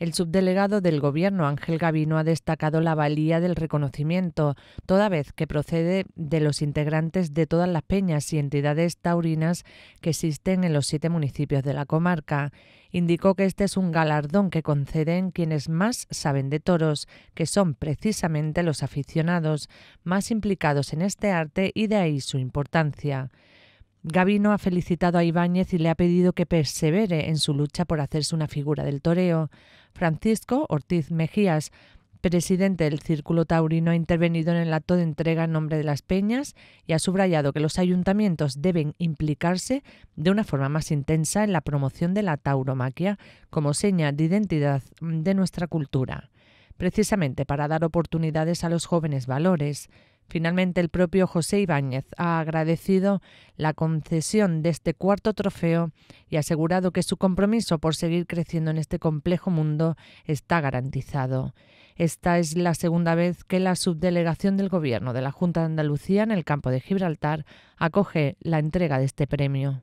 El subdelegado del Gobierno, Ángel Gavino, ha destacado la valía del reconocimiento, toda vez que procede de los integrantes de todas las peñas y entidades taurinas que existen en los siete municipios de la comarca. Indicó que este es un galardón que conceden quienes más saben de toros, que son precisamente los aficionados más implicados en este arte y de ahí su importancia. Gabino ha felicitado a Ibáñez y le ha pedido que persevere en su lucha por hacerse una figura del toreo. Francisco Ortiz Mejías, presidente del Círculo Taurino, ha intervenido en el acto de entrega en nombre de las peñas y ha subrayado que los ayuntamientos deben implicarse de una forma más intensa en la promoción de la tauromaquia como seña de identidad de nuestra cultura, precisamente para dar oportunidades a los jóvenes valores. Finalmente, el propio José Ibáñez ha agradecido la concesión de este cuarto trofeo y ha asegurado que su compromiso por seguir creciendo en este complejo mundo está garantizado. Esta es la segunda vez que la subdelegación del Gobierno de la Junta de Andalucía en el campo de Gibraltar acoge la entrega de este premio.